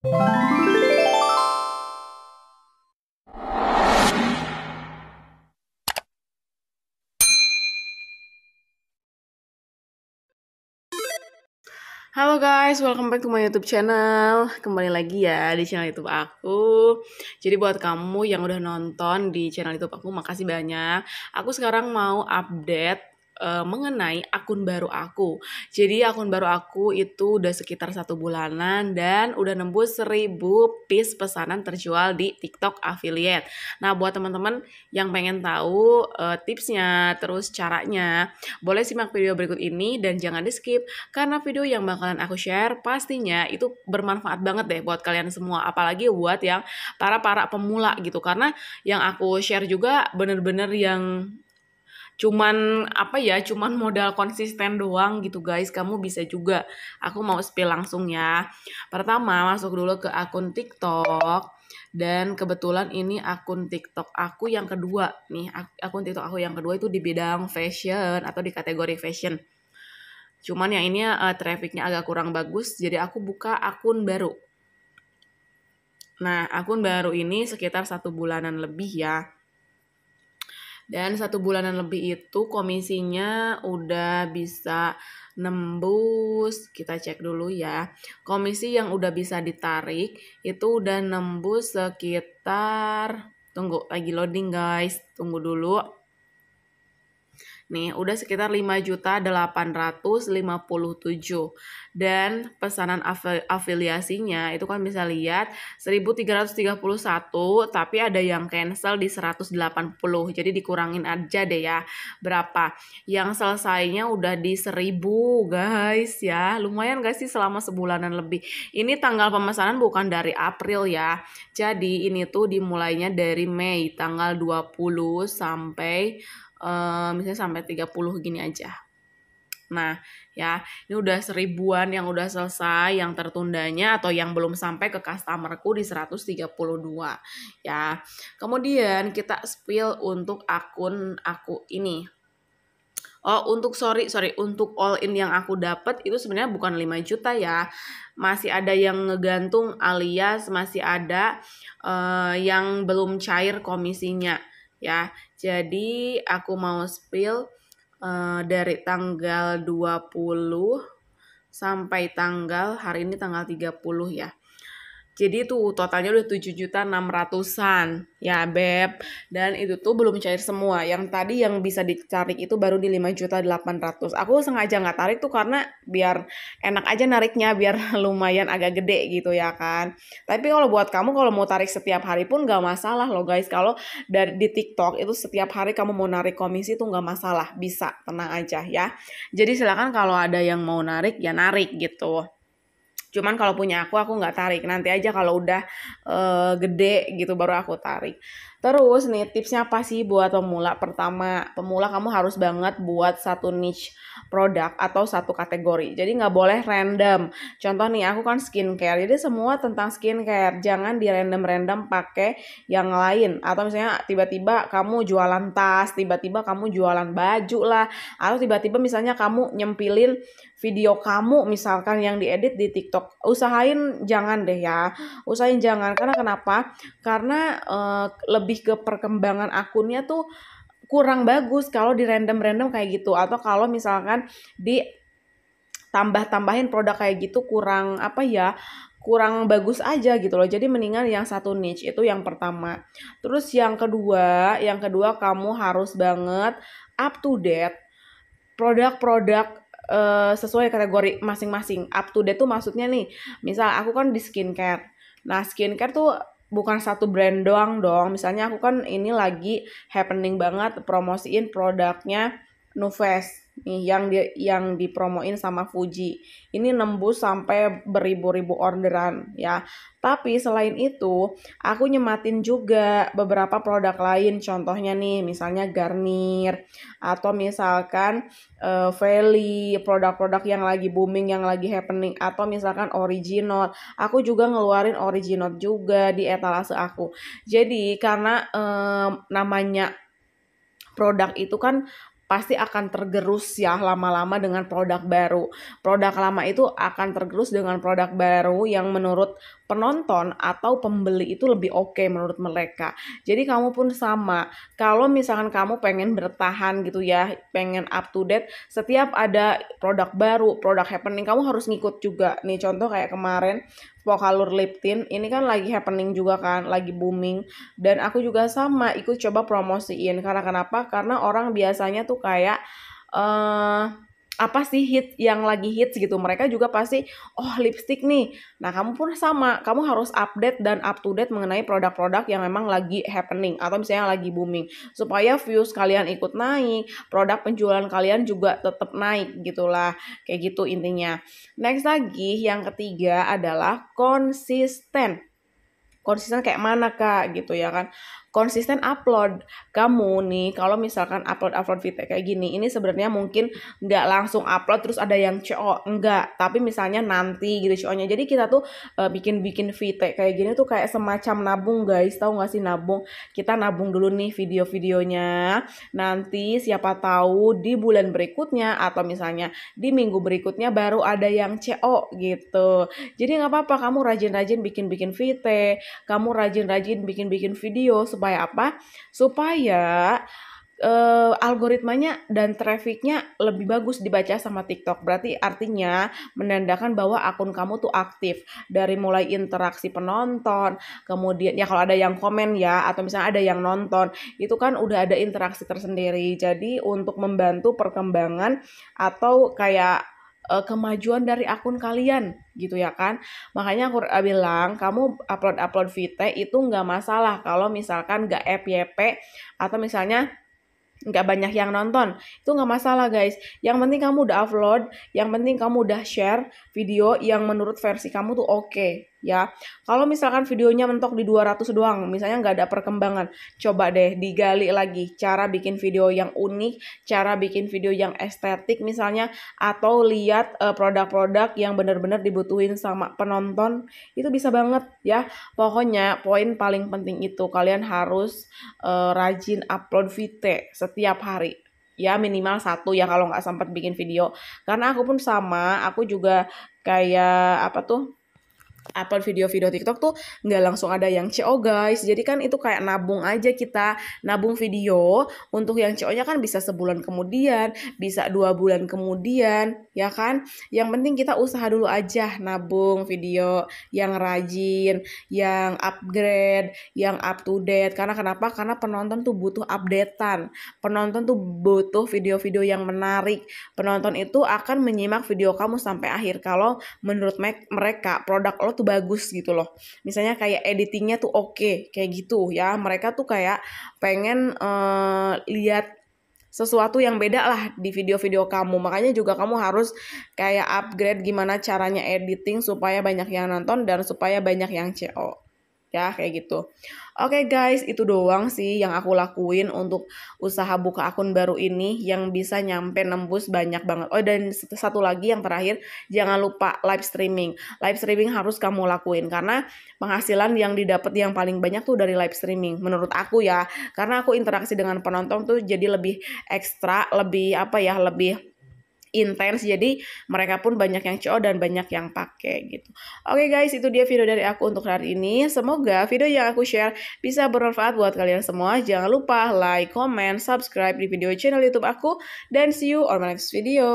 Halo guys, welcome back to my YouTube channel. Kembali lagi ya di channel YouTube aku. Jadi buat kamu yang udah nonton di channel YouTube aku, makasih banyak. Aku sekarang mau update uh, mengenai akun baru aku. Jadi akun baru aku itu udah sekitar satu bulanan dan udah nembus 1000 piece pesanan terjual di TikTok affiliate. Nah buat teman-teman yang pengen tahu uh, tipsnya terus caranya, boleh simak video berikut ini dan jangan di skip karena video yang bakalan aku share pastinya itu bermanfaat banget deh buat kalian semua apalagi buat yang para para pemula gitu karena yang aku share juga bener-bener yang cuman apa ya cuman modal konsisten doang gitu guys kamu bisa juga aku mau spill langsung ya pertama masuk dulu ke akun TikTok dan kebetulan ini akun TikTok aku yang kedua nih akun TikTok aku yang kedua itu di bidang fashion atau di kategori fashion cuman yang ini uh, trafficnya agak kurang bagus jadi aku buka akun baru nah akun baru ini sekitar satu bulanan lebih ya dan satu bulanan lebih itu komisinya udah bisa nembus, kita cek dulu ya. Komisi yang udah bisa ditarik itu udah nembus sekitar, tunggu lagi loading guys, tunggu dulu Nih, udah sekitar 5.857. Dan pesanan afiliasinya itu kan bisa lihat 1.331, tapi ada yang cancel di 180. Jadi dikurangin aja deh ya berapa. Yang selesainya udah di 1.000 guys ya. Lumayan gak sih selama sebulanan lebih. Ini tanggal pemesanan bukan dari April ya. Jadi ini tuh dimulainya dari Mei tanggal 20 sampai Eh, misalnya sampai 30 gini aja. Nah, ya, ini udah seribuan yang udah selesai, yang tertundanya atau yang belum sampai ke customerku di 132. Ya. Kemudian kita spill untuk akun aku ini. Oh, untuk sorry, sorry, untuk all in yang aku dapat itu sebenarnya bukan 5 juta ya. Masih ada yang ngegantung alias masih ada uh, yang belum cair komisinya ya. Jadi aku mau spill uh, dari tanggal 20 sampai tanggal hari ini tanggal 30 ya. Jadi tuh totalnya udah 7 juta 600-an ya Beb. Dan itu tuh belum cair semua. Yang tadi yang bisa ditarik itu baru di 5 juta 800. Aku sengaja nggak tarik tuh karena biar enak aja nariknya biar lumayan agak gede gitu ya kan. Tapi kalau buat kamu kalau mau tarik setiap hari pun nggak masalah loh guys. Kalau dari di TikTok itu setiap hari kamu mau narik komisi tuh nggak masalah. Bisa, tenang aja ya. Jadi silahkan kalau ada yang mau narik ya narik gitu cuman kalau punya aku aku nggak tarik nanti aja kalau udah uh, gede gitu baru aku tarik Terus nih tipsnya apa sih buat pemula? Pertama, pemula kamu harus banget buat satu niche produk atau satu kategori. Jadi nggak boleh random. Contoh nih aku kan skincare, jadi semua tentang skincare. Jangan di random-random pakai yang lain. Atau misalnya tiba-tiba kamu jualan tas, tiba-tiba kamu jualan baju lah, atau tiba-tiba misalnya kamu nyempilin video kamu misalkan yang diedit di TikTok. Usahain jangan deh ya. Usahain jangan karena kenapa? Karena uh, lebih lebih ke perkembangan akunnya tuh kurang bagus kalau di random-random kayak gitu atau kalau misalkan di tambah-tambahin produk kayak gitu kurang apa ya kurang bagus aja gitu loh. Jadi mendingan yang satu niche itu yang pertama. Terus yang kedua, yang kedua kamu harus banget up to date produk-produk uh, sesuai kategori masing-masing. Up to date tuh maksudnya nih, misal aku kan di skincare. Nah, skincare tuh bukan satu brand doang dong. Misalnya aku kan ini lagi happening banget promosiin produknya Nuves nih yang di yang dipromoin sama Fuji. Ini nembus sampai beribu-ribu orderan ya. Tapi selain itu, aku nyematin juga beberapa produk lain. Contohnya nih, misalnya Garnier atau misalkan uh, Veli produk-produk yang lagi booming, yang lagi happening atau misalkan Original. Aku juga ngeluarin Original juga di etalase aku. Jadi karena um, namanya produk itu kan pasti akan tergerus ya lama-lama dengan produk baru. Produk lama itu akan tergerus dengan produk baru yang menurut penonton atau pembeli itu lebih oke okay menurut mereka. Jadi kamu pun sama. Kalau misalkan kamu pengen bertahan gitu ya, pengen up to date, setiap ada produk baru, produk happening, kamu harus ngikut juga. Nih contoh kayak kemarin Vokalur Lip Tint ini kan lagi happening juga kan, lagi booming dan aku juga sama ikut coba promosiin karena kenapa? Karena orang biasanya tuh kayak uh, apa sih hit yang lagi hits gitu. Mereka juga pasti oh lipstick nih. Nah, kamu pun sama. Kamu harus update dan up to date mengenai produk-produk yang memang lagi happening atau misalnya lagi booming supaya views kalian ikut naik, produk penjualan kalian juga tetap naik gitulah. Kayak gitu intinya. Next lagi yang ketiga adalah konsisten konsisten kayak mana kak gitu ya kan konsisten upload kamu nih kalau misalkan upload upload video kayak gini ini sebenarnya mungkin nggak langsung upload terus ada yang CO enggak tapi misalnya nanti gitu CO nya jadi kita tuh uh, eh, bikin bikin video kayak gini tuh kayak semacam nabung guys tahu nggak sih nabung kita nabung dulu nih video-videonya nanti siapa tahu di bulan berikutnya atau misalnya di minggu berikutnya baru ada yang CO gitu jadi nggak apa-apa kamu rajin-rajin bikin-bikin video kamu rajin-rajin bikin-bikin video supaya apa? Supaya uh, algoritmanya dan trafficnya lebih bagus dibaca sama TikTok. Berarti artinya menandakan bahwa akun kamu tuh aktif dari mulai interaksi penonton, kemudian ya kalau ada yang komen ya atau misalnya ada yang nonton, itu kan udah ada interaksi tersendiri. Jadi untuk membantu perkembangan atau kayak uh, kemajuan dari akun kalian gitu ya kan makanya aku eh, bilang kamu upload upload vite itu nggak masalah kalau misalkan nggak FYP atau misalnya nggak banyak yang nonton itu nggak masalah guys yang penting kamu udah upload yang penting kamu udah share video yang menurut versi kamu tuh oke okay ya. Kalau misalkan videonya mentok di 200 doang, misalnya nggak ada perkembangan, coba deh digali lagi cara bikin video yang unik, cara bikin video yang estetik misalnya, atau lihat eh, produk-produk yang benar-benar dibutuhin sama penonton, itu bisa banget ya. Pokoknya poin paling penting itu kalian harus uh, rajin upload VT setiap hari ya minimal satu ya kalau nggak sempat bikin video karena aku pun sama aku juga kayak apa tuh upload video-video TikTok tuh nggak langsung ada yang CO oh, guys. Jadi kan itu kayak nabung aja kita nabung video untuk yang CO-nya oh, kan bisa sebulan kemudian, bisa dua bulan kemudian, ya kan? Yang penting kita usaha dulu aja nabung video yang rajin, yang upgrade, yang up to date. Karena kenapa? Karena penonton tuh butuh updatean. Penonton tuh butuh video-video yang menarik. Penonton itu akan menyimak video kamu sampai akhir kalau menurut mereka produk lo lo tuh bagus gitu loh misalnya kayak editingnya tuh oke okay, kayak gitu ya mereka tuh kayak pengen uh, lihat sesuatu yang beda lah di video-video kamu. Makanya juga kamu harus kayak upgrade gimana caranya editing supaya banyak yang nonton dan supaya banyak yang CO. Ya, kayak gitu. Oke okay guys, itu doang sih yang aku lakuin untuk usaha buka akun baru ini yang bisa nyampe nembus banyak banget. Oh dan satu lagi yang terakhir, jangan lupa live streaming. Live streaming harus kamu lakuin karena penghasilan yang didapat yang paling banyak tuh dari live streaming menurut aku ya. Karena aku interaksi dengan penonton tuh jadi lebih ekstra, lebih apa ya, lebih intens jadi mereka pun banyak yang cowok dan banyak yang pakai gitu. Oke okay guys, itu dia video dari aku untuk hari ini. Semoga video yang aku share bisa bermanfaat buat kalian semua. Jangan lupa like, comment, subscribe di video channel YouTube aku dan see you on my next video.